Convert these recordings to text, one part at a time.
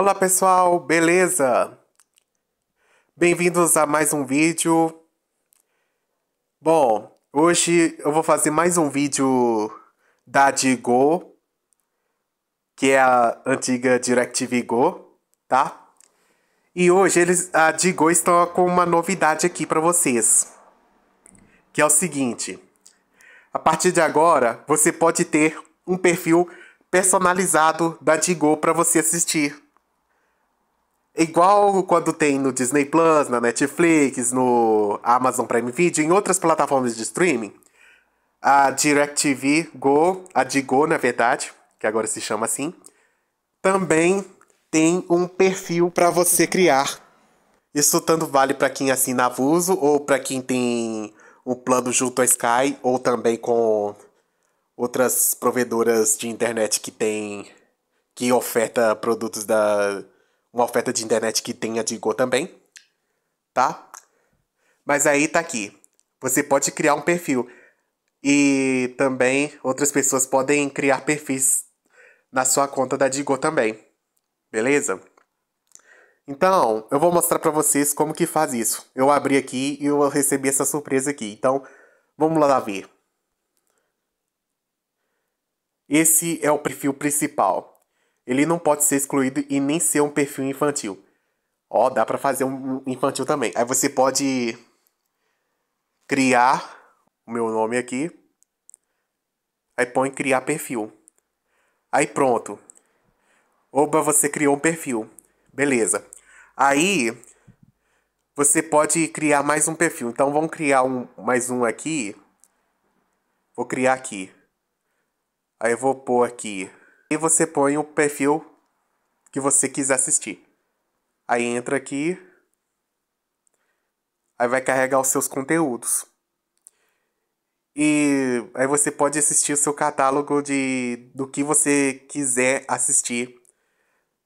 Olá pessoal, beleza? Bem-vindos a mais um vídeo. Bom, hoje eu vou fazer mais um vídeo da Digo, que é a antiga DirecTV Go, tá? E hoje eles, a Digo está com uma novidade aqui para vocês, que é o seguinte: a partir de agora você pode ter um perfil personalizado da Digo para você assistir Igual quando tem no Disney Plus, na Netflix, no Amazon Prime Video, em outras plataformas de streaming, a DirecTV Go, a Go, na verdade, que agora se chama assim, também tem um perfil para você criar. Isso tanto vale para quem assina abuso ou para quem tem o plano junto à Sky ou também com outras provedoras de internet que tem que oferta produtos da uma oferta de internet que tenha de Go também, tá? Mas aí tá aqui. Você pode criar um perfil. E também outras pessoas podem criar perfis na sua conta da Digo também. Beleza? Então, eu vou mostrar para vocês como que faz isso. Eu abri aqui e eu recebi essa surpresa aqui. Então, vamos lá ver. Esse é o perfil principal. Ele não pode ser excluído e nem ser um perfil infantil. Ó, dá para fazer um infantil também. Aí você pode criar o meu nome aqui. Aí põe criar perfil. Aí pronto. Oba, você criou um perfil. Beleza. Aí você pode criar mais um perfil. Então vamos criar um, mais um aqui. Vou criar aqui. Aí eu vou pôr aqui e você põe o perfil que você quiser assistir. Aí entra aqui, aí vai carregar os seus conteúdos. E aí você pode assistir o seu catálogo de do que você quiser assistir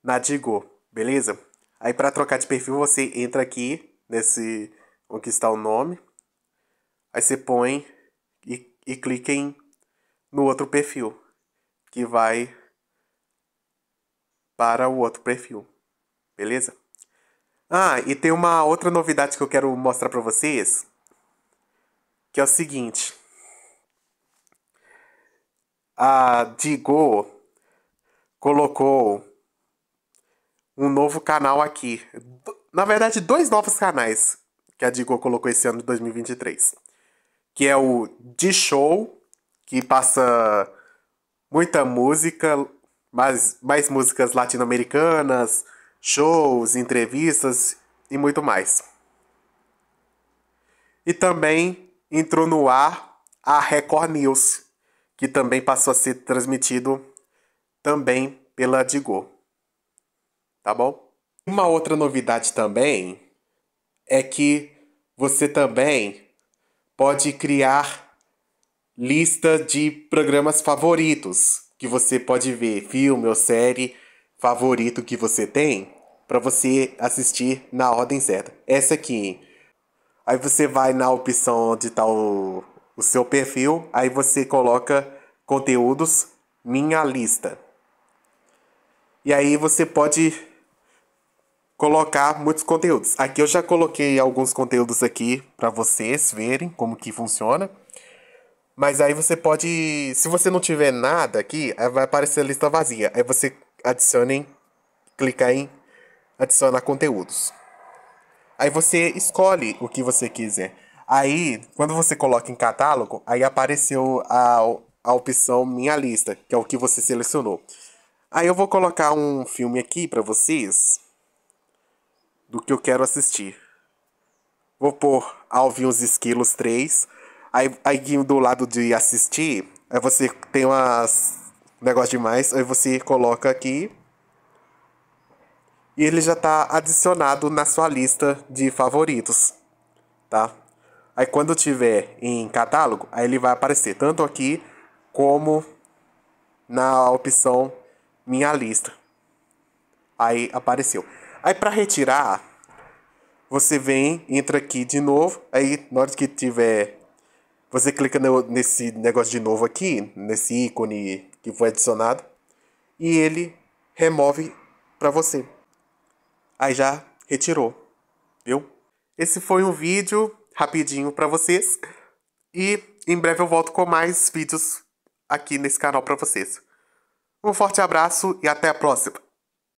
na Digo, beleza? Aí para trocar de perfil você entra aqui nesse onde está o nome. Aí você põe e, e clica em no outro perfil que vai para o outro perfil. Beleza? Ah, e tem uma outra novidade que eu quero mostrar para vocês, que é o seguinte. A Digo colocou um novo canal aqui. Na verdade, dois novos canais que a Digo colocou esse ano de 2023. Que é o de show, que passa muita música, mais, mais músicas latino-americanas, shows, entrevistas e muito mais. E também entrou no ar a Record News, que também passou a ser transmitido também pela Digo. Tá bom? Uma outra novidade também é que você também pode criar lista de programas favoritos que você pode ver, filme ou série favorito que você tem, para você assistir na ordem certa. Essa aqui. Aí você vai na opção onde está o, o seu perfil, aí você coloca conteúdos, minha lista. E aí você pode colocar muitos conteúdos. Aqui eu já coloquei alguns conteúdos aqui para vocês verem como que funciona. Mas aí você pode. Se você não tiver nada aqui, vai aparecer a lista vazia. Aí você adiciona em. Clica em adicionar conteúdos. Aí você escolhe o que você quiser. Aí, quando você coloca em catálogo, aí apareceu a, a opção Minha Lista, que é o que você selecionou. Aí eu vou colocar um filme aqui para vocês do que eu quero assistir. Vou pôr Alvin os Esquilos 3. Aí, aí do lado de assistir, aí você tem umas negócio demais, aí você coloca aqui e ele já está adicionado na sua lista de favoritos, tá? Aí quando tiver em catálogo, aí ele vai aparecer tanto aqui como na opção minha lista. Aí apareceu. Aí para retirar, você vem, entra aqui de novo, aí na hora que tiver você clica no, nesse negócio de novo aqui, nesse ícone que foi adicionado, e ele remove para você. Aí já retirou, viu? Esse foi um vídeo rapidinho para vocês e em breve eu volto com mais vídeos aqui nesse canal para vocês. Um forte abraço e até a próxima.